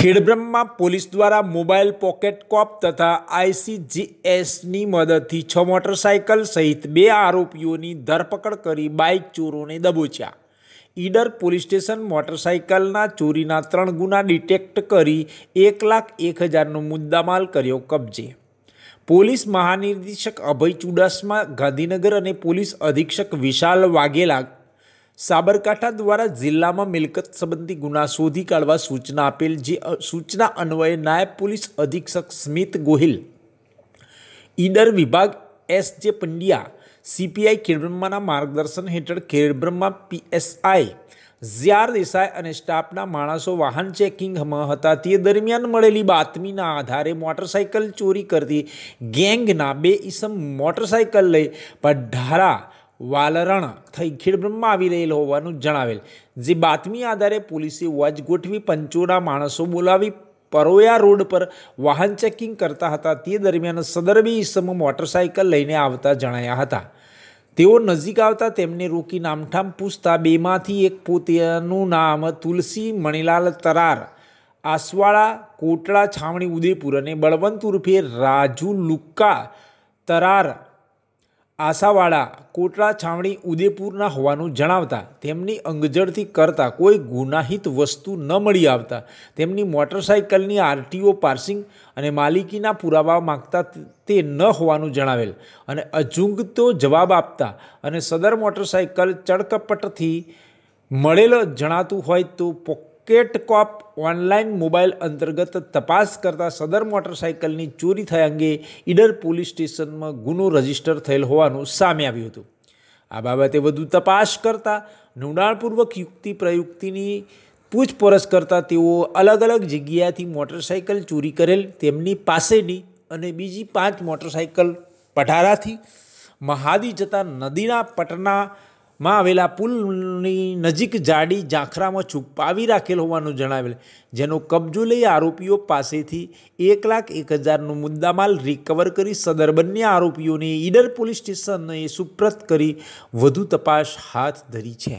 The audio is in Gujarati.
ખેડબ્રહ્મા પોલીસ દ્વારા મોબાઈલ પોકેટ કોપ તથા આઈસીજીએસની મદદથી છ મોટરસાયકલ સહિત બે આરોપીઓની ધરપકડ કરી બાઇક ચોરોને દબોચ્યા ઈડર પોલીસ સ્ટેશન મોટરસાયકલના ચોરીના ત્રણ ગુના ડિટેક્ટ કરી એક લાખ એક હજારનો મુદ્દામાલ કર્યો કબજે પોલીસ મહાનિર્દેશક અભય ચુડાસમા ગાંધીનગર અને પોલીસ અધિક્ષક વિશાલ વાઘેલા સાબરકાંઠા દ્વારા જિલ્લામાં મિલકત સંબંધી ગુના શોધી કાઢવા સૂચના આપેલ જે સૂચના અન્વયે નાયબ પોલીસ અધિક્ષક સ્મિત ગોહિલ ઈડર વિભાગ એસ જે પંડ્યા સીપીઆઈ ખેડબ્રહ્માના માર્ગદર્શન હેઠળ ખેડબ્રહ્મા પીએસઆઈ ઝિયાર દેસાઈ અને સ્ટાફના માણસો વાહન ચેકિંગમાં હતા તે દરમિયાન મળેલી બાતમીના આધારે મોટરસાઇકલ ચોરી કરતી ગેંગના બે ઈસમ મોટરસાઇકલ લઈ પઢારા વાલરણ થઈ ખેડબ્રહ્મમાં આવી રહેલ હોવાનું જણાવેલ જે બાતમી આધારે પોલીસે વોચ ગોઠવી પંચોના માણસો બોલાવી પરોયા રોડ પર વાહન ચેકિંગ કરતા હતા તે દરમિયાન સદરબી ઈસમો મોટરસાયકલ લઈને આવતા જણાયા હતા તેઓ નજીક આવતા તેમને રોકી નામઠામ પૂછતા બેમાંથી એક પોતેનું નામ તુલસી મણિલાલ તરાર આસવાળા કોટડા છાવણી ઉદયપુર અને બળવંત ઉર્ફે રાજુ લુક્કા તરાર આશાવાળા કોટડા છાવણી ઉદેપુરના હોવાનું જણાવતા તેમની અંગજડથી કરતા કોઈ ગુનાહિત વસ્તુ ન મળી આવતા તેમની મોટરસાઇકલની આરટીઓ પાર્સિંગ અને માલિકીના પુરાવા માગતા તે ન હોવાનું જણાવેલ અને અજુંગતો જવાબ આપતા અને સદર મોટરસાઇકલ ચડકપટથી મળેલ જણાતું હોય તો કેટકોપ ઓનલાઈન મોબાઈલ અંતર્ગત તપાસ કરતા સદર મોટરસાઇકલની ચોરી થયા અંગે ઈડર પોલીસ સ્ટેશનમાં ગુનો રજીસ્ટર થયેલ હોવાનું સામે આવ્યું હતું આ બાબતે વધુ તપાસ કરતા નુંડાણપૂર્વક યુક્તિ પ્રયુક્તિની પૂછપરછ કરતાં તેઓ અલગ અલગ જગ્યાથી મોટરસાઇકલ ચોરી કરેલ તેમની પાસેની અને બીજી પાંચ મોટરસાઇકલ પઢારાથી મહાદી જતા નદીના પટના માં આવેલા પુલની નજીક જાડી ઝાંખરામાં છુપાવી રાખેલ હોવાનું જણાવેલ જેનો કબજો લઈ આરોપીઓ પાસેથી એક લાખ એક હજારનો મુદ્દામાલ રિકવર કરી સદર બંને આરોપીઓને ઈડર પોલીસ સ્ટેશનને સુપ્રત કરી વધુ તપાસ હાથ ધરી છે